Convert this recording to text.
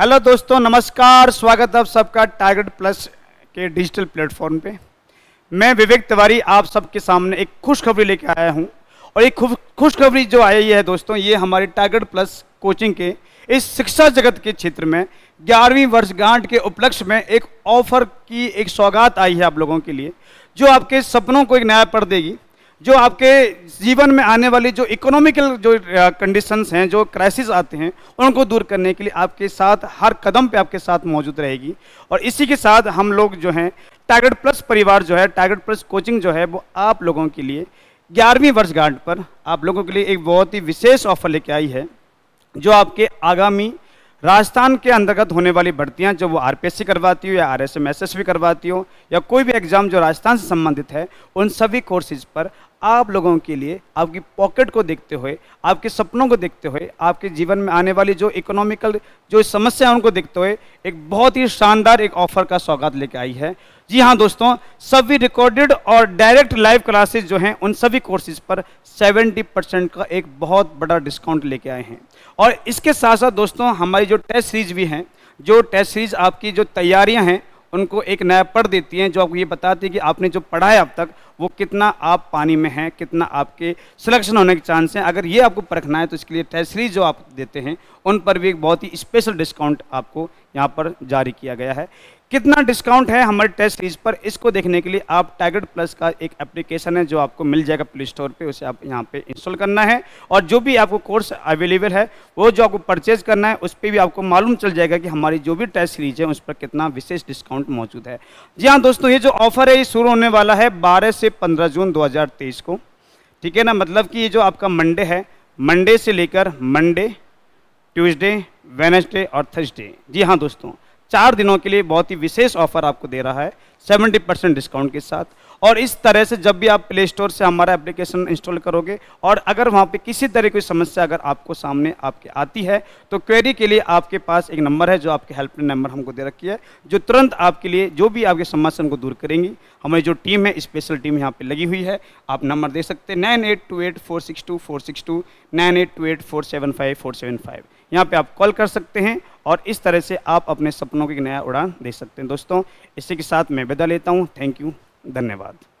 hello दोस्तों नमस्कार स्वागत है आप सबका टारगेट प्लस के डिजिटल प्लेटफॉर्म पे मैं विवेक तिवारी आप सबके सामने एक खुशखबरी लेके आया हूँ और एक खुशखबरी जो आई है दोस्तों ये हमारे टारगेट प्लस कोचिंग के इस शिक्षा जगत के क्षेत्र में ग्यारहवीं वर्षगांठ के उपलक्ष्य में एक ऑफर की एक सौगात आई है आप लोगों के लिए जो आपके सपनों को एक नया पढ़ देगी जो आपके जीवन में आने वाली जो इकोनॉमिकल जो कंडीशंस हैं जो क्राइसिस आते हैं उनको दूर करने के लिए आपके साथ हर कदम पे आपके साथ मौजूद रहेगी और इसी के साथ हम लोग जो हैं टारगेट प्लस परिवार जो है टारगेट प्लस कोचिंग जो है वो आप लोगों के लिए ग्यारहवीं वर्षगांठ पर आप लोगों के लिए एक बहुत ही विशेष ऑफर लेके आई है जो आपके आगामी राजस्थान के अंतर्गत होने वाली भर्तियां जब वो आरपीएससी करवाती हो या आरएसएमएसएस भी करवाती हो या कोई भी एग्ज़ाम जो राजस्थान से संबंधित है उन सभी कोर्सेज पर आप लोगों के लिए आपकी पॉकेट को देखते हुए आपके सपनों को देखते हुए आपके जीवन में आने वाली जो इकोनॉमिकल जो समस्या उनको देखते हुए एक बहुत ही शानदार एक ऑफर का सौगात लेके आई है जी हाँ दोस्तों सभी रिकॉर्डेड और डायरेक्ट लाइव क्लासेस जो हैं उन सभी कोर्सेज पर 70 परसेंट का एक बहुत बड़ा डिस्काउंट लेके आए हैं और इसके साथ साथ दोस्तों हमारी जो टेस्ट सीरीज भी हैं जो टेस्ट सीरीज आपकी जो तैयारियाँ हैं उनको एक नया पढ़ देती हैं जो आपको ये बताती है कि आपने जो पढ़ा है अब तक वो कितना आप पानी में हैं कितना आपके सिलेक्शन होने के चांस हैं अगर ये आपको परखना है तो इसके लिए टेस्ट सीरीज जो आप देते हैं उन पर भी एक बहुत ही स्पेशल डिस्काउंट आपको यहाँ पर जारी किया गया है कितना डिस्काउंट है हमारे टेस्ट सीरीज पर इसको देखने के लिए आप टाइगर प्लस का एक एप्लीकेशन है जो आपको मिल जाएगा प्ले स्टोर पे उसे आप यहाँ पे इंस्टॉल करना है और जो भी आपको कोर्स अवेलेबल है वो जो आपको परचेज करना है उस पर भी आपको मालूम चल जाएगा कि हमारी जो भी टेस्ट सीरीज है उस पर कितना विशेष डिस्काउंट मौजूद है जी हाँ दोस्तों ये जो ऑफर है ये शुरू होने वाला है बारह से पंद्रह जून दो को ठीक है ना मतलब कि ये जो आपका मंडे है मंडे से लेकर मंडे ट्यूजडे वेनसडे और थर्सडे जी हाँ दोस्तों चार दिनों के लिए बहुत ही विशेष ऑफर आपको दे रहा है 70 परसेंट डिस्काउंट के साथ और इस तरह से जब भी आप प्ले स्टोर से हमारा एप्लीकेशन इंस्टॉल करोगे और अगर वहाँ पे किसी तरह की समस्या अगर आपको सामने आपके आती है तो क्वेरी के लिए आपके पास एक नंबर है जो आपके हेल्पलाइन नंबर हमको दे रखी है जो तुरंत आपके लिए जो भी आपकी समस्या को दूर करेंगी हमारी जो टीम है स्पेशल टीम यहाँ पर लगी हुई है आप नंबर दे सकते हैं nine eight two eight four six two four six two nine eight two eight four seven five four seven five यहाँ पर आप कॉल कर सकते हैं और इस तरह से आप अपने सपनों की नया उड़ान दे सकते हैं दोस्तों इसी के साथ मैं विदा लेता हूँ थैंक यू धन्यवाद